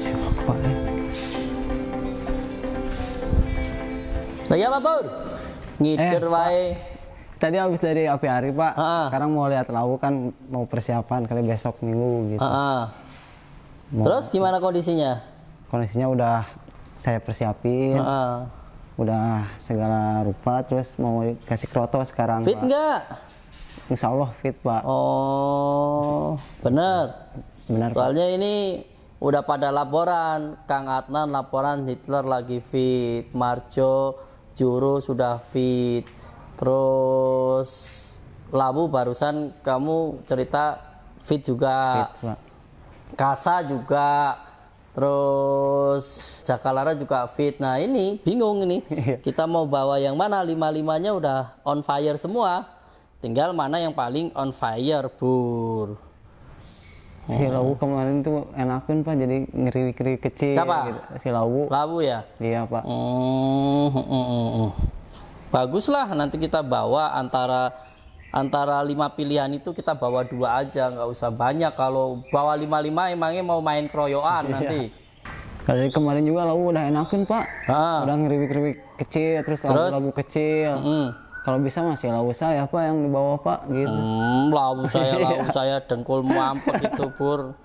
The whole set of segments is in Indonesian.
si bapak ya. Lagi apa pur? Ngider eh, wae. Tadi habis dari api hari, pak. Uh -uh. Sekarang mau lihat lauk kan mau persiapan kali besok minggu gitu. Uh -uh. Mau, Terus gimana kondisinya? Kondisinya udah saya persiapin. Uh -uh. Udah segala rupa terus mau kasih kroto sekarang. Fit nggak? Insya Allah fit pak. Oh, benar. Benar. Soalnya pak. ini udah pada laporan Kang Adnan laporan Hitler lagi fit Marco Juru sudah fit terus Labu barusan kamu cerita fit juga fit, Kasa juga terus Jakalara juga fit nah ini bingung ini iya. kita mau bawa yang mana lima-limanya udah on fire semua tinggal mana yang paling on fire Bur Oh, si nah. Lawu kemarin tuh enakin pak, jadi ngeri-ngeri kecil. Siapa? Gitu. Si Lawu. Lawu ya? Iya pak. Mm, mm, mm, Baguslah nanti kita bawa antara antara lima pilihan itu kita bawa dua aja, nggak usah banyak. Kalau bawa lima-lima emangnya mau main keroyokan iya. nanti. Dari kemarin juga Lawu udah enakin pak, ha. Ah. udah ngeriwi ngeriwik kecil, terus labu-labu kecil. -hmm kalau bisa masih lawu saya apa yang dibawa pak gitu hmm, lawu saya lawu iya. saya dengkul mampet itu pur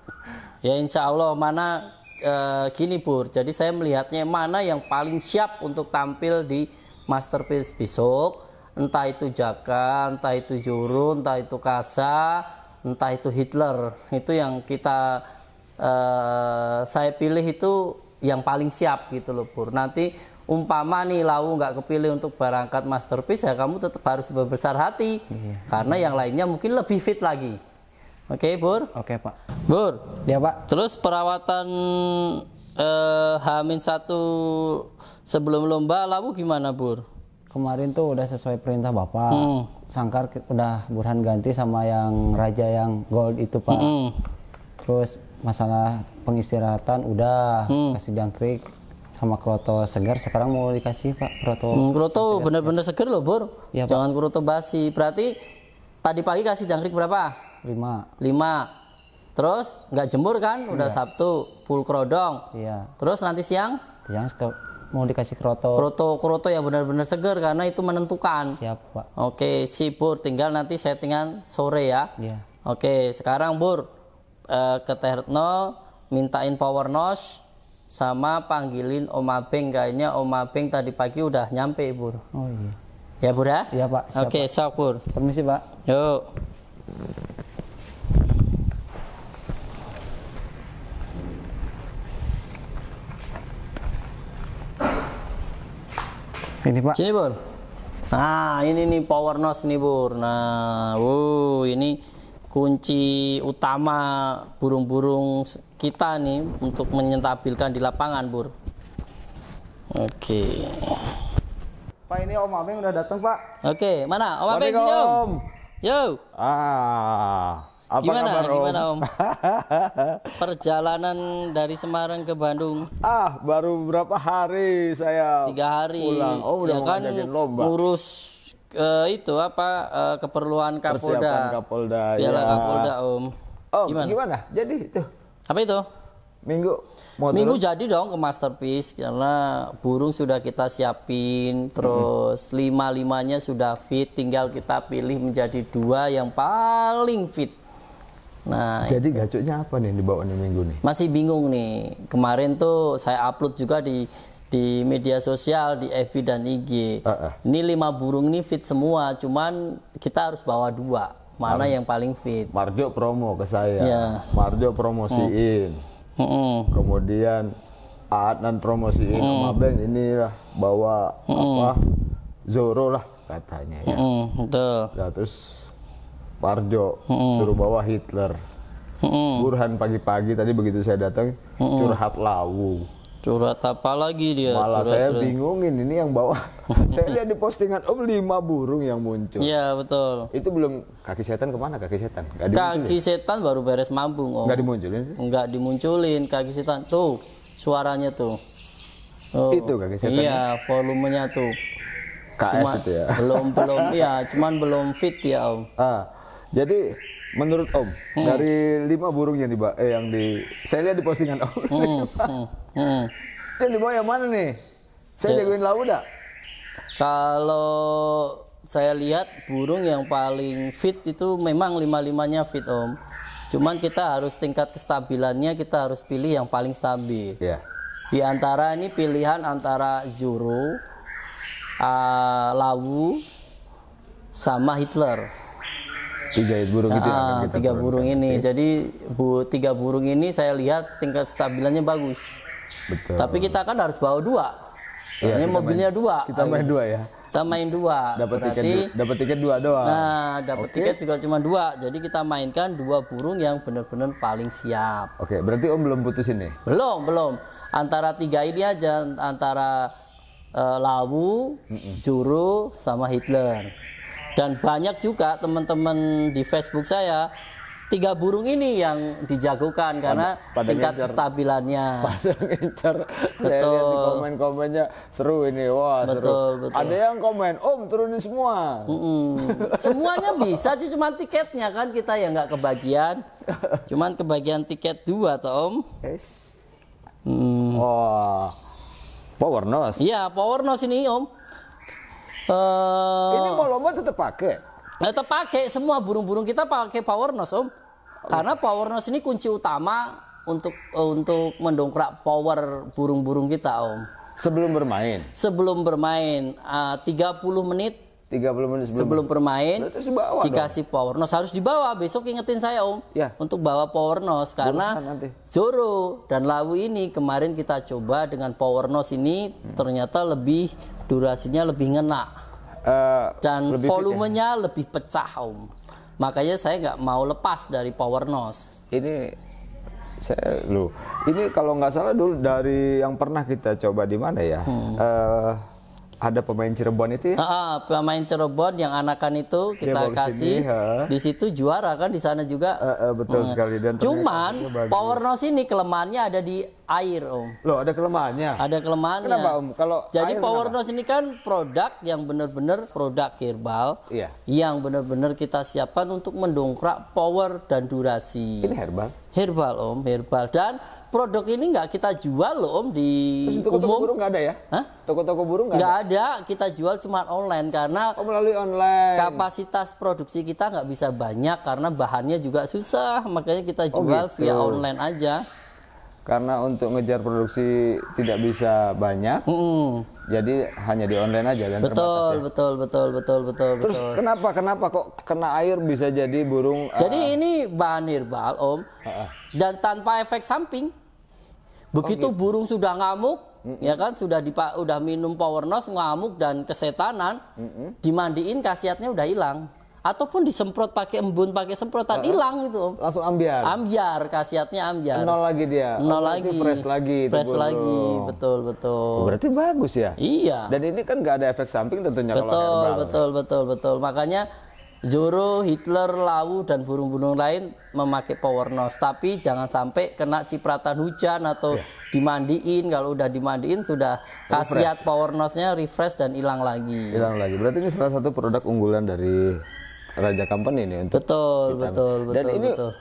ya insya Allah mana e, gini pur jadi saya melihatnya mana yang paling siap untuk tampil di masterpiece besok entah itu Jaka entah itu Juru entah itu Kasa entah itu Hitler itu yang kita e, saya pilih itu yang paling siap gitu loh pur nanti umpama nih lau nggak kepilih untuk berangkat masterpiece ya kamu tetap harus berbesar hati iya. karena yang lainnya mungkin lebih fit lagi oke okay, Bur oke okay, Pak Bur ya Pak terus perawatan eh, Hamin satu sebelum lomba lau gimana Bur kemarin tuh udah sesuai perintah Bapak mm. sangkar udah Burhan ganti sama yang Raja yang Gold itu Pak mm terus masalah pengistirahatan udah mm. kasih jangkrik sama kroto segar sekarang mau dikasih pak kroto hmm, kroto bener-bener segar loh bur ya, jangan pak. kroto basi berarti tadi pagi kasih jangkrik berapa lima lima terus nggak jemur kan udah iya. sabtu full krodong iya terus nanti siang siang mau dikasih kroto kroto kroto ya benar-benar segar karena itu menentukan siap pak oke si bur tinggal nanti settingan sore ya iya oke sekarang bur eh, ke Terno mintain power nosh sama panggilin Oma Abeng kayaknya Oma Abeng tadi pagi udah nyampe ibu Oh iya. Ya Bu ya? Iya Pak. Siap, Oke, sahur Permisi Pak. Yuk. Ini Pak. Sini Bur. Nah, ini nih power nose nih Bur. Nah, wow, ini kunci utama burung-burung kita nih untuk menyentabilkan di lapangan, Bur. Oke. Okay. Pak ini Om Abeng udah datang, Pak. Oke, okay, mana? Om Abeng sini, Om. om. Yo. Ah. Apa gimana, kabar, om? gimana om? Perjalanan dari Semarang ke Bandung. Ah, baru berapa hari saya Tiga hari. pulang. Oh, udah ya kan, lomba. Urus uh, eh, itu apa uh, keperluan Kapolda. Persiapan Kapolda. Piala ya. Kapolda, Om. Oh, gimana? gimana? Jadi itu apa itu? Minggu mau Minggu turun? jadi dong ke masterpiece karena burung sudah kita siapin, terus mm -hmm. lima limanya sudah fit, tinggal kita pilih menjadi dua yang paling fit. Nah, jadi itu. apa nih dibawa nih minggu nih? Masih bingung nih. Kemarin tuh saya upload juga di di media sosial, di FB dan IG. Uh -uh. Ini lima burung nih fit semua, cuman kita harus bawa dua mana Mar yang paling fit. Marjo promo ke saya. Yeah. Marjo promosiin. Mm. Mm. Kemudian Adnan promosiin mm. sama Bang inilah bawa mm. apa Zoro lah katanya ya. Mm, betul. Nah, terus Marjo mm. suruh bawa Hitler. Mm. Burhan pagi-pagi tadi begitu saya datang mm. curhat lawu. Curhat apa lagi dia? Malah curhat, saya curhat. bingungin ini yang bawah. saya lihat di postingan om oh, lima burung yang muncul. Iya betul. Itu belum kaki setan kemana kaki setan? Gak dimunculin. kaki setan baru beres mampu om. Gak dimunculin? nggak dimunculin kaki setan tuh suaranya tuh. Oh, itu kaki setan. Iya ya? volumenya tuh. KS cuma, itu ya. Belum belum ya cuman belum fit ya om. Ah, jadi Menurut Om, hmm. dari lima burung yang di eh, yang di saya lihat di postingan Om. Hmm. hmm. hmm. Yang dibawa yang mana nih? Saya ya. jagoin Lauda. Kalau saya lihat burung yang paling fit itu memang lima-limanya fit Om. Cuman kita harus tingkat kestabilannya kita harus pilih yang paling stabil. Yeah. Di antara ini pilihan antara Juru uh, ah, Lawu, sama Hitler tiga burung nah, itu yang akan ah, kita tiga turunkan. burung ini okay. jadi bu tiga burung ini saya lihat tingkat stabilannya bagus betul tapi kita kan harus bawa dua ya, ini mobilnya main, dua kita main dua ya kita main dua dapat tiket dapat tiket dua doang nah dapat okay. tiket juga cuma dua jadi kita mainkan dua burung yang benar-benar paling siap oke okay, berarti om belum putus ini. belum belum antara tiga ini aja antara uh, Lawu, mm Juru, sama Hitler. Dan banyak juga teman-teman di Facebook saya tiga burung ini yang dijagokan karena pada tingkat ngincer, kestabilannya. Pada ngincer. Betul. Di komen-komennya seru ini. Wah, betul, seru. Betul. Ada yang komen, "Om, turunin semua." Mm -mm. Semuanya bisa, cuma tiketnya kan kita yang nggak kebagian. Cuman kebagian tiket dua, toh, Om. Hmm. Wah. Wow. Power nose. Iya, Power nose ini, Om. Uh, ini mau lomba tetap pakai. Tetap pakai semua burung-burung kita pakai power nose om. Karena power nose ini kunci utama untuk eh, untuk mendongkrak power burung-burung kita om. Sebelum bermain. Sebelum bermain eh, uh, 30 menit 30 menit sebelum, sebelum bermain terus dikasih dong. power nose harus dibawa besok ingetin saya om ya. untuk bawa power nose karena Zoro dan Lawu ini kemarin kita coba dengan power nose ini hmm. ternyata lebih durasinya lebih ngena uh, dan lebih ya? volumenya ya? lebih pecah om makanya saya nggak mau lepas dari power nose ini saya lo ini kalau nggak salah dulu dari yang pernah kita coba di mana ya hmm. uh, ada pemain Cirebon itu ya? Ah, pemain Cirebon yang anakan itu kita ya, kasih sini, di situ juara kan di sana juga. Uh, uh, betul hmm. sekali dan cuman Power Nose ini kelemahannya ada di air om. Loh ada kelemahannya? Ada kelemahannya. Kenapa om? Kalau jadi air Power Nose ini kan produk yang benar-benar produk herbal, iya. yang benar-benar kita siapkan untuk mendongkrak power dan durasi. Ini herbal? herbal om herbal dan produk ini nggak kita jual loh om di Terus, toko -toko umum burung nggak ada ya toko-toko burung nggak ada? ada kita jual cuma online karena oh, melalui online kapasitas produksi kita nggak bisa banyak karena bahannya juga susah makanya kita oh, jual oh, gitu. via online aja karena untuk ngejar produksi tidak bisa banyak. Mm -mm. Jadi hanya di online aja dan betul, ya. Betul, betul, betul, betul, betul. Terus betul. kenapa kenapa kok kena air bisa jadi burung eh, Jadi uh, ini bahan herbal, Om. Uh, uh. Dan tanpa efek samping. Begitu oh, gitu. burung sudah ngamuk, mm -mm. ya kan sudah dipa udah minum power nose ngamuk dan kesetanan, mm -mm. dimandiin khasiatnya udah hilang ataupun disemprot pakai embun pakai semprotan hilang uh, gitu langsung ambiar ambiar khasiatnya ambiar nol lagi dia nol oh, lagi fresh lagi fresh lagi betul betul oh, berarti bagus ya iya dan ini kan nggak ada efek samping tentunya betul kalau herbal, ya. betul kan? betul betul makanya Zoro, Hitler, Lawu dan burung-burung lain memakai power nose. Tapi jangan sampai kena cipratan hujan atau yeah. dimandiin. Kalau udah dimandiin sudah khasiat power nose-nya refresh dan hilang lagi. Hilang lagi. Berarti ini salah satu produk unggulan dari raja company ini untuk betul vitamin. betul betul Dan betul, ini betul.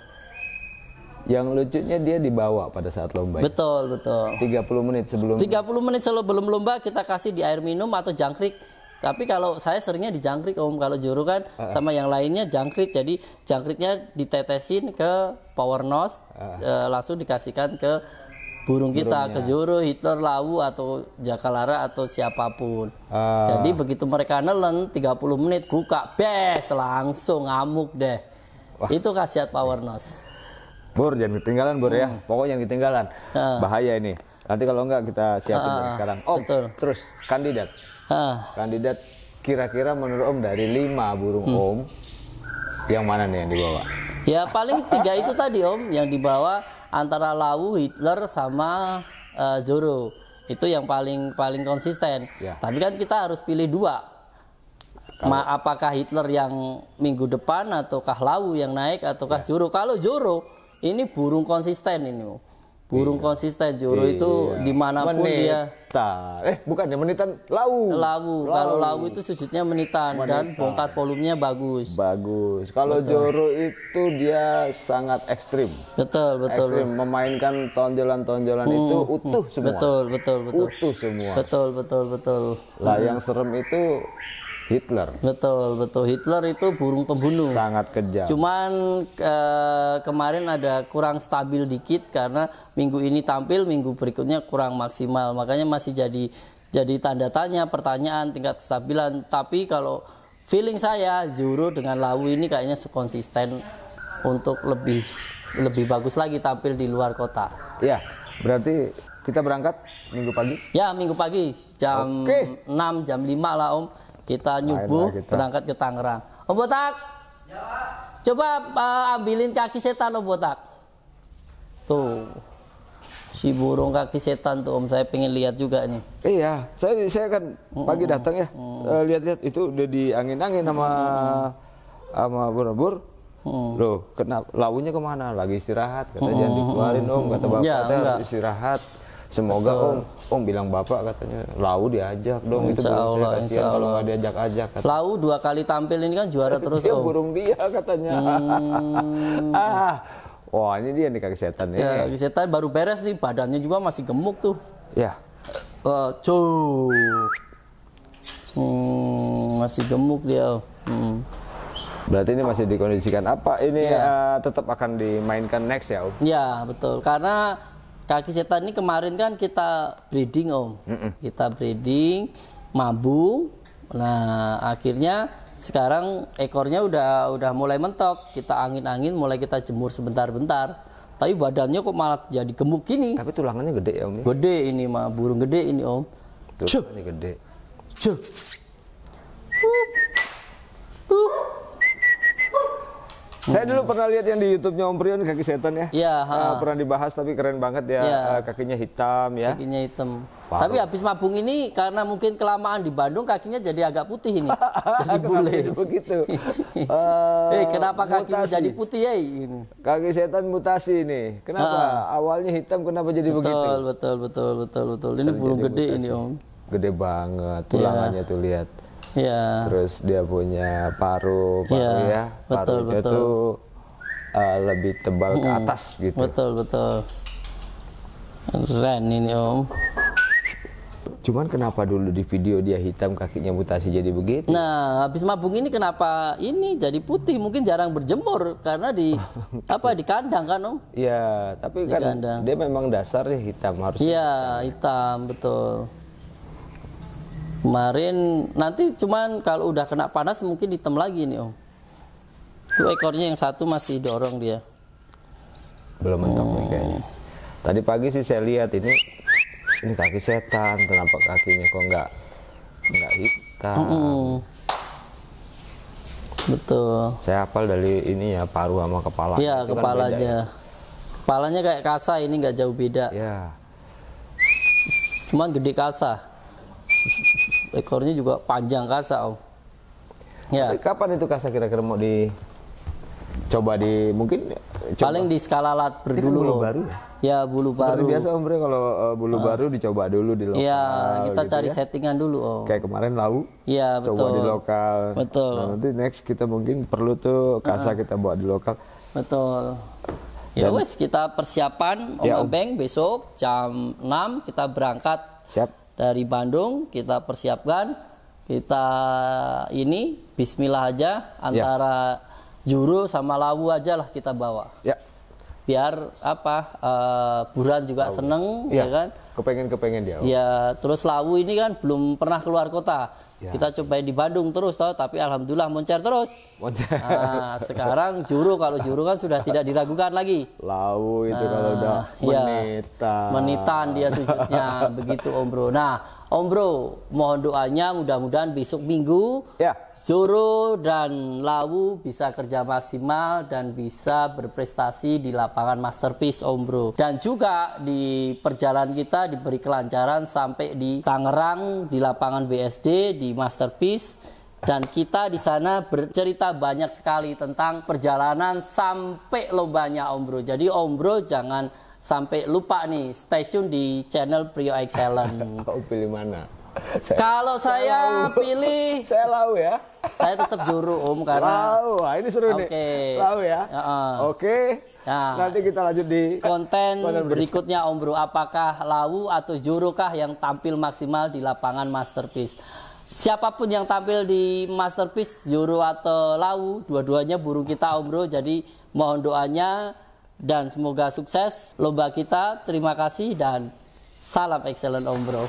Yang lucunya dia dibawa pada saat lomba. Betul, betul. 30 menit sebelum 30 menit sebelum lomba kita kasih di air minum atau jangkrik. Tapi kalau saya seringnya di jangkrik Om kalau juru kan uh, uh. sama yang lainnya jangkrik. Jadi jangkriknya ditetesin ke power nose uh. uh, langsung dikasihkan ke burung kita burungnya. kejuruh Hitler lawu atau jakalara atau siapapun uh. jadi begitu mereka nelen 30 menit buka bes langsung ngamuk deh Wah. itu khasiat power nose Bur jangan ketinggalan Bur ya. hmm. ya pokoknya jangan ketinggalan uh. bahaya ini nanti kalau enggak kita siapin uh. dari sekarang Oh, Betul. terus kandidat uh. kandidat kira-kira menurut Om dari 5 burung hmm. Om yang mana nih yang dibawa ya paling tiga itu tadi Om yang dibawa antara Lau Hitler sama uh, eh, Zoro itu yang paling paling konsisten ya. tapi kan kita harus pilih dua Ma, apakah Hitler yang minggu depan ataukah Lau yang naik ataukah ya. Zoro kalau Zoro ini burung konsisten ini Burung iya. konsisten juru iya. itu dimanapun menitan. dia. Eh bukan ya menitan lau. Lau. Kalau lau itu sujudnya menitan, menitan. dan bongkar volumenya bagus. Bagus. Kalau juru itu dia sangat ekstrim. Betul betul. Ekstrim memainkan tonjolan-tonjolan hmm. itu hmm. utuh semua. Betul betul betul. Utuh semua. Betul betul betul. Lah hmm. yang serem itu Hitler. Betul, betul. Hitler itu burung pembunuh. Sangat kejam. Cuman ke eh, kemarin ada kurang stabil dikit karena minggu ini tampil, minggu berikutnya kurang maksimal. Makanya masih jadi jadi tanda tanya, pertanyaan tingkat kestabilan. Tapi kalau feeling saya juru dengan Lau ini kayaknya konsisten untuk lebih lebih bagus lagi tampil di luar kota. Iya, berarti kita berangkat minggu pagi? Ya, minggu pagi jam Oke. 6 jam 5 lah Om kita nyubuh kita. berangkat ke Tangerang. Om Botak. Ya, Coba uh, ambilin kaki setan Om Botak. Tuh. Si burung kaki setan tuh Om saya pengen lihat juga nih. Iya, saya saya kan pagi datang ya. Mm. Lihat-lihat itu udah di angin-angin sama mm. sama bur Hmm. Loh, kenapa launya kemana? Lagi istirahat. Kata hmm. jangan dikeluarin om, kata bapak. Ya, istirahat. Semoga Betul. Om Om bilang bapak katanya Lau diajak dong insya itu Allah, saya Allah. kalau nggak diajak-ajak. Lau dua kali tampil ini kan juara terus dia om. burung dia katanya. Hmm. ah. Wah ini dia nih kaki setan ya. ya. Kaki setan baru beres nih badannya juga masih gemuk tuh. Ya. Uh, eh, Cuk. Hmm, masih gemuk dia. Hmm. Berarti ini masih dikondisikan apa? Ini yeah. Ya. uh, tetap akan dimainkan next ya? Om? Ya betul karena kaki setan ini kemarin kan kita breeding om, Mm-mm. kita breeding mabung. Nah akhirnya sekarang ekornya udah udah mulai mentok, kita angin-angin, mulai kita jemur sebentar-bentar. Tapi badannya kok malah jadi gemuk gini. Tapi tulangannya gede ya om. Ya? Gede ini mah burung gede ini om. Tulangannya Cuk. gede. Cuk. Cuk. Saya dulu pernah lihat yang di YouTube-nya Om Prion kaki setan ya. Iya. Uh, pernah dibahas tapi keren banget ya, ya. Uh, kakinya hitam ya. Kakinya hitam. Wow. Tapi habis mabung ini karena mungkin kelamaan di Bandung kakinya jadi agak putih ini. jadi bule. Begitu. uh, eh, hey, kenapa mutasi. kakinya jadi putih ya ini? Kaki setan mutasi ini. Kenapa? Uh, Awalnya hitam kenapa jadi betul, begitu? Betul betul betul betul betul. Ini Terjadi gede mutasi. ini Om. Gede banget tulangannya yeah. tuh lihat yeah. terus dia punya paru paru yeah. ya betul, paru betul. itu uh, lebih tebal mm -mm. ke atas gitu betul betul keren ini om Cuman kenapa dulu di video dia hitam kakinya mutasi jadi begitu? Nah, habis mabung ini kenapa ini jadi putih? Mungkin jarang berjemur karena di apa di kandang kan, Om? Iya, tapi di kan kandang. dia memang dasarnya hitam harus. Iya, hitam betul. Kemarin nanti cuman kalau udah kena panas mungkin hitam lagi nih om. Itu ekornya yang satu masih dorong dia. Belum mentok hmm. kayaknya. Tadi pagi sih saya lihat ini ini kaki setan, kenapa kakinya kok nggak nggak hitam. Hmm. Betul. Saya hafal dari ini ya paru sama kepala. Iya kan kepala kan aja. Ya. Kepalanya kayak kasa ini nggak jauh beda. Iya. Cuman gede kasa ekornya juga panjang kasa om. Ya. Tapi kapan itu kasa kira-kira mau di coba di mungkin coba. paling di skala lat kan berdulu bulu baru ya, ya bulu baru biasa om bro kalau uh, bulu uh. baru dicoba dulu di lokal ya kita gitu cari ya. settingan dulu om kayak kemarin lau ya betul coba di lokal betul nah, nanti next kita mungkin perlu tuh kasa uh. kita buat di lokal betul ya wes kita persiapan om ya, om. Beng besok jam 6 kita berangkat siap dari Bandung kita persiapkan kita ini bismillah aja antara ya. juru sama lawu aja lah kita bawa. Ya. Biar apa? Uh, eh, buran juga lawu. seneng ya, ya kan? kepengen kepengen dia ya terus Lawu ini kan belum pernah keluar kota ya. kita coba di Bandung terus toh tapi alhamdulillah moncer terus moncer nah, sekarang juru kalau juru kan sudah tidak diragukan lagi Lawu itu nah, kalau udah iya. menitan ya, menitan dia sujudnya begitu Om Bro nah Om Bro, mohon doanya mudah-mudahan besok minggu ya. Zoro dan Lawu bisa kerja maksimal dan bisa berprestasi di lapangan Masterpiece Om Bro. Dan juga di perjalanan kita diberi kelancaran sampai di Tangerang di lapangan BSD di Masterpiece dan kita di sana bercerita banyak sekali tentang perjalanan sampai lombanya Om Bro. Jadi Om Bro jangan sampai lupa nih stay tune di channel Prio Excellent. Kau pilih mana? Kalau saya, lau. pilih saya lau ya. Saya tetap juru Om karena lau. Ah, ini seru okay. nih. Lau ya. Uh -uh. Oke. Okay. Ya. Nah, nanti kita lanjut di konten, konten berikutnya Om Bro. Apakah lau atau juru kah yang tampil maksimal di lapangan Masterpiece? Siapapun yang tampil di Masterpiece, juru atau lau, dua-duanya burung kita Om Bro. Jadi mohon doanya dan semoga sukses lomba kita. Terima kasih dan salam excellent Om Bro.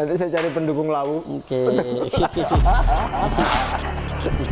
Nanti saya cari pendukung Lawu. Oke. Okay.